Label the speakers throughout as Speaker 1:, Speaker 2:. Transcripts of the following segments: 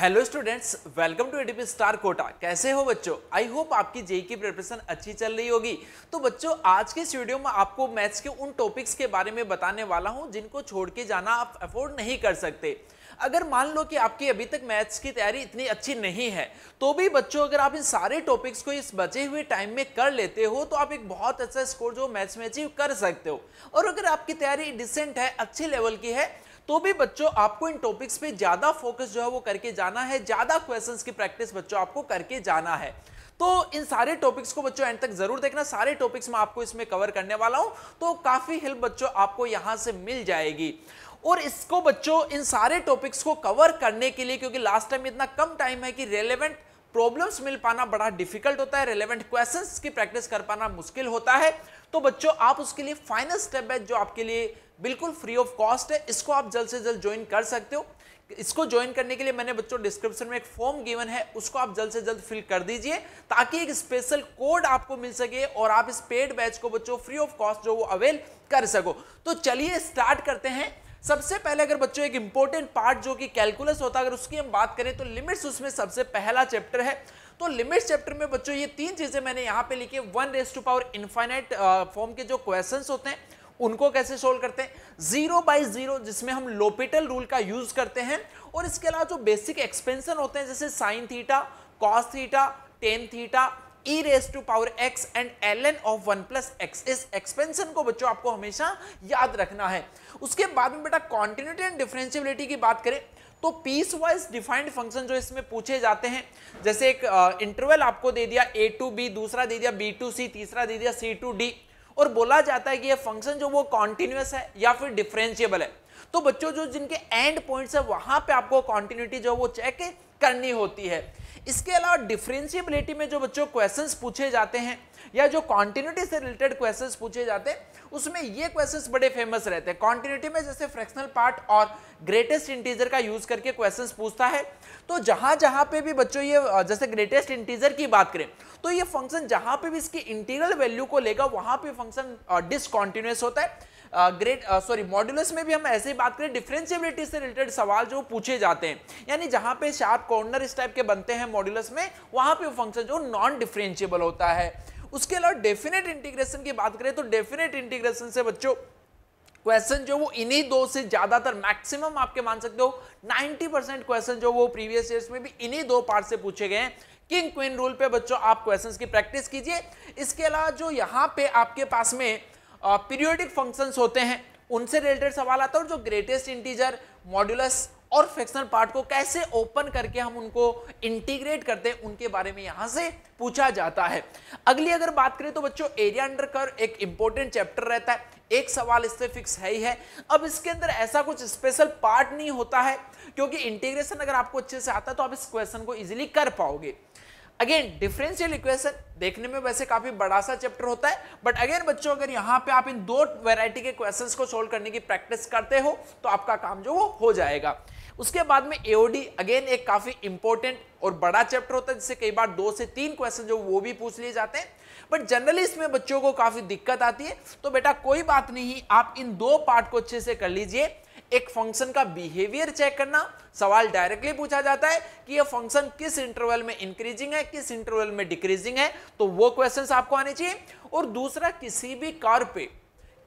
Speaker 1: hello students welcome to ADP star Kota कैसे हो बच्चों आई होप आपकी जेई e e की प्रिपरेशन अच्छी चल रही होगी तो बच्चों आज के इस वीडियो में आपको मैथ्स के उन टॉपिक्स के बारे में बताने वाला हूं जिनको छोड़ के जाना आप अफोर्ड नहीं कर सकते अगर मान लो कि आपकी अभी तक मैथ्स की तैयारी इतनी अच्छी नहीं है तो भी बच्चों अगर आप इन सारे टॉपिक्स को इस बचे हुए टाइम में कर लेते हो तो आप एक बहुत अच्छा स्कोर जो मैथ्स में अचीव कर सकते हो और अगर आपकी तैयारी डिसेंट है अच्छे लेवल की है तो भी बच्चों आपको इन टॉपिक्स पे ज़्यादा फोकस जो है वो करके जाना है ज़्यादा क्वेश्चंस की प्रैक्टिस बच्चों आपको करके जाना है तो इन सारे टॉपिक्स को बच्चों एंड तक जरूर देखना सारे टॉपिक्स मैं आपको इसमें कवर करने वाला हूं तो काफ़ी हेल्प बच्चों आपको यहां से मिल जाएगी और इसको बच्चों इन सारे टॉपिक्स को कवर करने के लिए क्योंकि लास्ट टाइम इतना कम टाइम है कि रेलेवेंट प्रॉब्लम्स मिल पाना बड़ा डिफिकल्ट होता है रेलेवेंट क्वेश्चंस की प्रैक्टिस कर पाना मुश्किल होता है तो बच्चों आप उसके लिए फाइनल स्टेप है जो आपके लिए बिल्कुल फ्री ऑफ कॉस्ट है इसको आप जल्द से जल्द ज्वाइन कर सकते हो इसको ज्वाइन करने के लिए मैंने बच्चों डिस्क्रिप्शन में एक फॉर्म गिवन है उसको आप जल्द से जल्द फिल कर दीजिए ताकि एक स्पेशल कोड आपको मिल सके और आप इस पेड बैच को बच्चों फ्री ऑफ कॉस्ट जो वो अवेल कर सको तो चलिए स्टार्ट करते हैं सबसे पहले अगर बच्चों एक इंपॉर्टेंट पार्ट जो कि कैलकुलस होता है अगर उसकी हम बात करें तो लिमिट्स उसमें सबसे पहला चैप्टर है तो लिमिट्स चैप्टर में बच्चों ये तीन चीज़ें मैंने यहाँ पे लिखी one raise to power infinite form के जो क्वेश्चंस होते हैं उनको कैसे सोल्व करते हैं जीरो बाई जीरो जिसमें हम लोपिटल रूल का यूज करते हैं और इसके अलावा जो बेसिक एक्सपेंशन होते हैं जैसे sine theta cos theta tan theta e raise to power x and L N of one plus x इस एक्सपेंशन को बच्चों आपको हमेशा याद रखना है उसके बाद में बेटा कॉन्टिन्यूटी एंड डिफरेंशियबिलिटी की बात करें तो पीस वाइज डिफाइंड फंक्शन जो इसमें पूछे जाते हैं जैसे एक इंटरवल आपको दे दिया ए टू बी दूसरा दे दिया बी टू सी तीसरा दे दिया सी टू डी और बोला जाता है कि ये फंक्शन जो वो कॉन्टिन्यूस है या फिर डिफरेंशियबल है तो बच्चों जो जिनके एंड पॉइंट्स है वहां पे आपको कॉन्टिन्यूटी जो वो चेक करनी होती है इसके अलावा डिफरेंशियबिलिटी में जो बच्चों क्वेश्चंस पूछे जाते हैं या जो कॉन्टिन्यूटी से रिलेटेड क्वेश्चंस पूछे जाते हैं उसमें ये क्वेश्चंस बड़े फेमस रहते हैं कॉन्टिन्यूटी में जैसे फ्रैक्शनल पार्ट और ग्रेटेस्ट इंटीजर का यूज करके क्वेश्चंस पूछता है तो जहां जहां पे भी बच्चों ये जैसे ग्रेटेस्ट इंटीजर की बात करें तो ये फंक्शन जहां पे भी इसकी इंटीरियर वैल्यू को लेगा वहां पर फंक्शन डिसकॉन्टिन्यूस होता है ग्रेट सॉरी मॉड्यूल्स में भी हम ऐसे ही बात करें डिफरेंशियबिलिटी से रिलेटेड सवाल जो पूछे जाते हैं यानी जहां पे शार्प कॉर्नर इस टाइप के बनते हैं मॉड्यूलस में वहां पे फंक्शन जो नॉन डिफ्रेंशियबल होता है उसके अलावा डेफिनेट इंटीग्रेशन की बात करें तो डेफिनेट इंटीग्रेशन से बच्चों क्वेश्चन जो वो इन्हीं दो से ज्यादातर मैक्सिमम आपके मान सकते हो 90 परसेंट क्वेश्चन जो वो प्रीवियस ईयर में भी इन्हीं दो पार्ट से पूछे गए किंग क्वीन रूल पे बच्चों आप क्वेश्चंस की प्रैक्टिस कीजिए इसके अलावा जो यहाँ पे आपके पास में पीरियोडिक फंक्शंस होते हैं उनसे रिलेटेड सवाल आता है और जो ग्रेटेस्ट इंटीजर मॉड्यूलस और फ्रैक्शनल पार्ट को कैसे ओपन करके हम उनको इंटीग्रेट करते हैं उनके बारे में यहां से पूछा जाता है अगली अगर बात करें तो बच्चों एरिया अंडर कर एक इंपॉर्टेंट चैप्टर रहता है एक सवाल इससे फिक्स है ही है अब इसके अंदर ऐसा कुछ स्पेशल पार्ट नहीं होता है क्योंकि इंटीग्रेशन अगर आपको अच्छे से आता है तो आप इस क्वेश्चन को इजीली कर पाओगे अगेन डिफरेंशियल इक्वेशन देखने में वैसे काफी बड़ा सा चैप्टर होता है बट अगेन बच्चों अगर यहाँ पे आप इन दो वैरायटी के क्वेश्चंस को सोल्व करने की प्रैक्टिस करते हो तो आपका काम जो वो हो जाएगा उसके बाद में एओडी अगेन एक काफी इंपॉर्टेंट और बड़ा चैप्टर होता है जिससे कई बार दो से तीन क्वेश्चन जो वो भी पूछ लिए जाते हैं बट जनरली इसमें बच्चों को काफी दिक्कत आती है तो बेटा कोई बात नहीं आप इन दो पार्ट को अच्छे से कर लीजिए एक फंक्शन का बिहेवियर चेक करना सवाल डायरेक्टली पूछा जाता है कि यह फंक्शन किस इंटरवल में इंक्रीजिंग है किस इंटरवल में डिक्रीजिंग है तो वो क्वेश्चंस आपको आने चाहिए और दूसरा किसी भी कार पे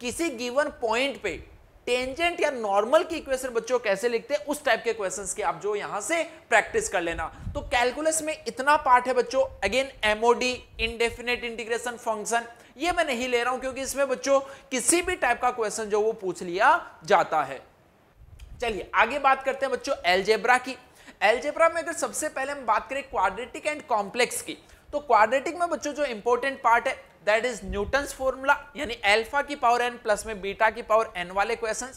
Speaker 1: किसी गिवन पॉइंट पे टेंजेंट या नॉर्मल की इक्वेशन बच्चों कैसे लिखते हैं उस टाइप के क्वेश्चंस के आप जो यहां से प्रैक्टिस कर लेना तो कैलकुलस में इतना पार्ट है बच्चों again MOD indefinite integration function ये मैं नहीं ले रहा हूं क्योंकि इसमें बच्चों किसी भी टाइप का क्वेश्चन जो वो पूछ लिया जाता है चलिए आगे बात करते हैं बच्चों एलजेब्रा की एलजेब्रा में अगर सबसे पहले हम बात करें क्वाड्रेटिक एंड कॉम्प्लेक्स की तो क्वाड्रेटिक में बच्चों जो इंपॉर्टेंट पार्ट है दैट इज न्यूटन फॉर्मूला यानी एल्फा की पावर एन प्लस में बीटा की पावर एन वाले क्वेश्चन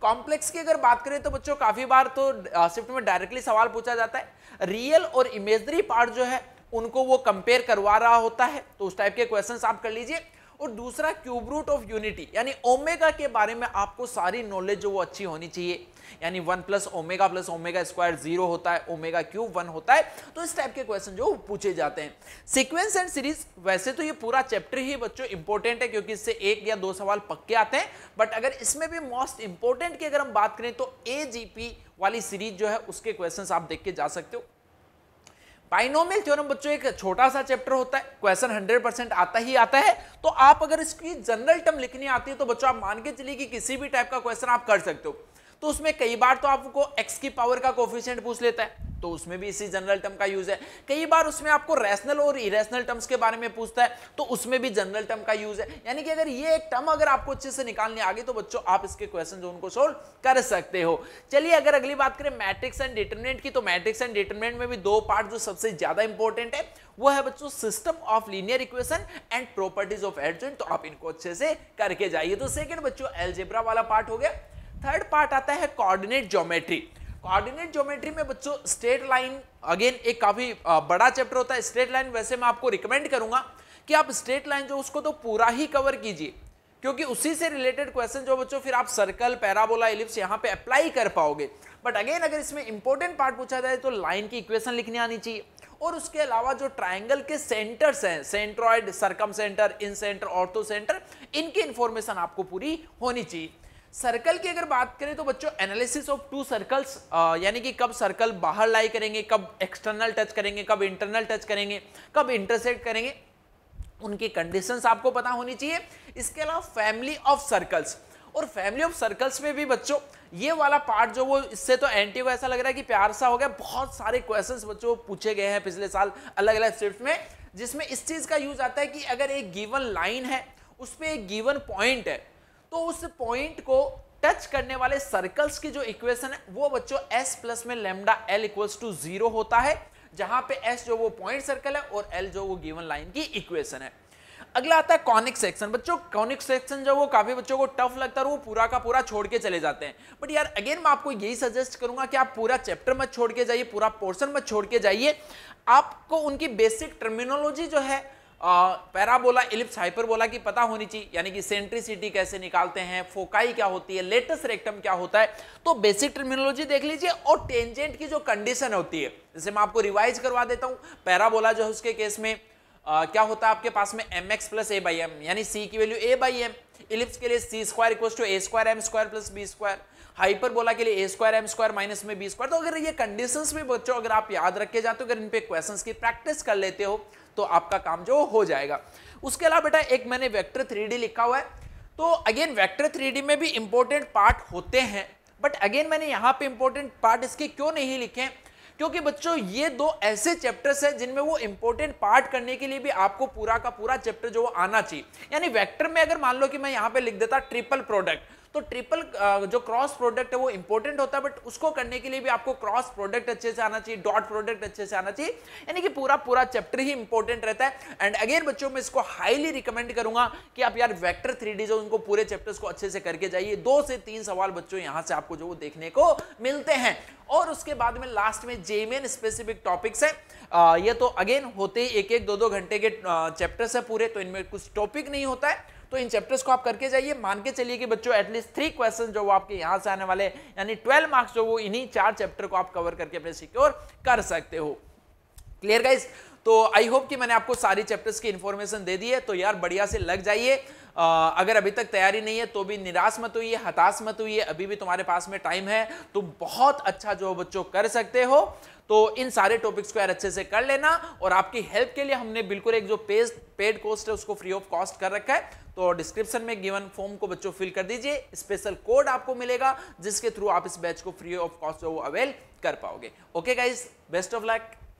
Speaker 1: कॉम्प्लेक्स की अगर बात करें तो बच्चों काफ़ी बार तो शिफ्ट uh, में डायरेक्टली सवाल पूछा जाता है रियल और इमेजरी पार्ट जो है उनको वो कंपेयर करवा रहा होता है तो उस टाइप के क्वेश्चन आप कर लीजिए और दूसरा क्यूब रूट ऑफ यूनिटी यानी ओमेगा के बारे में आपको सारी नॉलेज जो वो अच्छी होनी चाहिए यानी one plus omega plus omega square zero होता है ओमेगा क्यूब वन होता है तो इस टाइप के क्वेश्चन जो पूछे जाते हैं सीक्वेंस एंड सीरीज वैसे तो ये पूरा चैप्टर ही बच्चों इंपॉर्टेंट है क्योंकि इससे एक या दो सवाल पक्के आते हैं बट अगर इसमें भी मोस्ट इंपॉर्टेंट की अगर हम बात करें तो ए वाली सीरीज जो है उसके क्वेश्चन आप देख के जा सकते हो बाइनोमियल थ्योरम बच्चों एक छोटा सा चैप्टर होता है क्वेश्चन 100 परसेंट आता ही आता है तो आप अगर इसकी जनरल टर्म लिखनी आती है तो बच्चों आप मान के चलिए कि किसी भी टाइप का क्वेश्चन आप कर सकते हो तो उसमें कई बार तो आपको एक्स की पावर का कोफिशियंट पूछ लेता है तो उसमें भी इसी जनरल टर्म का यूज है कई बार उसमें आपको रैशनल और इरेशनल टर्म्स के बारे में पूछता है तो उसमें भी जनरल टर्म का यूज है यानी कि अगर ये एक टर्म अगर आपको अच्छे से निकालने आ गई तो बच्चों आप इसके क्वेश्चन जो उनको सोल्व कर सकते हो चलिए अगर अगली बात करें मैट्रिक्स एंड डिटर्मिनेंट की तो मैट्रिक्स एंड डिटर्मिनेंट में भी दो पार्ट जो सबसे ज्यादा इंपॉर्टेंट है वो है बच्चों system of linear equation and properties of adjoint तो आप इनको अच्छे से करके जाइए तो सेकंड बच्चों एलजेब्रा वाला पार्ट हो गया थर्ड पार्ट आता है कोऑर्डिनेट ज्योमेट्री कोऑर्डिनेट ज्योमेट्री में बच्चों स्ट्रेट लाइन अगेन एक काफ़ी बड़ा चैप्टर होता है स्ट्रेट लाइन वैसे मैं आपको रिकमेंड करूंगा कि आप स्ट्रेट लाइन जो उसको तो पूरा ही कवर कीजिए क्योंकि उसी से रिलेटेड क्वेश्चन जो बच्चों फिर आप सर्कल पैराबोला एलिप्स यहाँ पे अप्लाई कर पाओगे बट अगेन अगर इसमें इंपॉर्टेंट पार्ट पूछा जाए तो लाइन की इक्वेशन लिखनी आनी चाहिए और उसके अलावा जो ट्राइंगल के सेंटर्स हैं centroid circumcentre incentre orthocentre इनकी इन्फॉर्मेशन आपको पूरी होनी चाहिए सर्कल की अगर बात करें तो बच्चों एनालिसिस ऑफ टू सर्कल्स यानी कि कब सर्कल बाहर लाई करेंगे कब एक्सटर्नल टच करेंगे कब इंटरनल टच करेंगे कब इंटरसेक्ट करेंगे उनकी कंडीशंस आपको पता होनी चाहिए इसके अलावा फैमिली ऑफ सर्कल्स और फैमिली ऑफ सर्कल्स में भी बच्चों ये वाला पार्ट जो वो इससे तो एंटी को ऐसा लग रहा है कि प्यार सा हो गया बहुत सारे क्वेश्चन बच्चों पूछे गए हैं पिछले साल अलग अलग शिफ्ट में जिसमें इस चीज़ का यूज आता है कि अगर एक गिवन लाइन है उस पर एक गिवन पॉइंट है तो उस पॉइंट को टच करने वाले सर्कल्स की जो इक्वेशन है वो बच्चों एस प्लस में lambda L equals to zero होता है जहां पे एस जो वो पॉइंट सर्कल है और एल जो वो गिवन लाइन की इक्वेशन है अगला आता है कॉनिक सेक्शन बच्चों कॉनिक सेक्शन जो वो काफी बच्चों को टफ लगता है वो पूरा का पूरा छोड़ के चले जाते हैं बट यार अगेन मैं आपको यही सजेस्ट करूंगा कि आप पूरा चैप्टर मत छोड़ के जाइए पूरा पोर्शन मत छोड़ के जाइए आपको उनकी बेसिक टर्मिनोलॉजी जो है पैराबोला इलिप्स हाइपरबोला की पता होनी चाहिए यानी कि सेंट्रिसिटी कैसे निकालते हैं फोकाई क्या होती है लेटेस्ट रेक्टम क्या होता है तो बेसिक टर्मिनोलॉजी देख लीजिए और टेंजेंट की जो कंडीशन होती है जैसे मैं आपको रिवाइज करवा देता हूँ पैराबोला जो है उसके केस में आ, क्या होता है आपके पास में M X plus A by M यानी सी की value A by M ellipse के लिए C square equal to A square M square plus B square hyperbola के लिए A square M square minus में बी स्क्वायर तो अगर ये कंडीशंस में बच्चों अगर आप याद रखे जाते हो अगर इन पे क्वेश्चंस की प्रैक्टिस कर लेते हो तो आपका काम जो हो जाएगा उसके अलावा बेटा एक मैंने वैक्टर थ्री लिखा हुआ है तो अगेन वैक्टर थ्री में भी इंपॉर्टेंट पार्ट होते हैं बट अगेन मैंने यहाँ पे इंपॉर्टेंट पार्ट इसके क्यों नहीं लिखे क्योंकि बच्चों ये दो ऐसे चैप्टर्स हैं जिनमें वो इंपॉर्टेंट पार्ट करने के लिए भी आपको पूरा का पूरा चैप्टर जो आना चाहिए यानी वेक्टर में अगर मान लो कि मैं यहां पे लिख देता ट्रिपल प्रोडक्ट तो ट्रिपल जो क्रॉस प्रोडक्ट है वो इंपॉर्टेंट होता है बट उसको करने के लिए भी आपको क्रॉस प्रोडक्ट अच्छे से आना चाहिए डॉट प्रोडक्ट अच्छे से आना चाहिए यानी कि पूरा पूरा चैप्टर ही इंपॉर्टेंट रहता है एंड अगेन बच्चों में इसको हाईली रिकमेंड करूंगा कि आप यार वैक्टर थ्री डी जो उनको पूरे चैप्टर को अच्छे से करके जाइए दो से तीन सवाल बच्चों यहाँ से आपको जो वो देखने को मिलते हैं और उसके बाद में लास्ट में जेमेन स्पेसिफिक टॉपिक्स आ, ये तो अगेन होते ही एक एक दो दो घंटे के चैप्टर्स है पूरे तो इनमें कुछ टॉपिक नहीं होता है तो इन चैप्टर्स को आप करके जाइए मान के चलिए कि बच्चों एटलीस्ट थ्री क्वेश्चन जो वो आपके यहाँ से आने वाले यानी ट्वेल्व मार्क्स जो वो इन्हीं चार चैप्टर को आप कवर करके अपने सिक्योर कर सकते हो क्लियर गाइज तो आई होप कि मैंने आपको सारी चैप्टर्स की इन्फॉर्मेशन दे दी है तो यार बढ़िया से लग जाइए आ, अगर अभी तक तैयारी नहीं है तो भी निराश मत हुई हताश मत हुई अभी भी तुम्हारे पास में टाइम है तुम बहुत अच्छा जो बच्चों कर सकते हो तो इन सारे टॉपिक्स को यार अच्छे से कर लेना और आपकी हेल्प के लिए हमने बिल्कुल एक जो पेज पेड कोस्ट है उसको फ्री ऑफ कॉस्ट कर रखा है तो डिस्क्रिप्शन में गिवन फॉर्म को बच्चों फिल कर दीजिए स्पेशल कोड आपको मिलेगा जिसके थ्रू आप इस बैच को फ्री ऑफ कॉस्ट अवेल कर पाओगे okay guys best of luck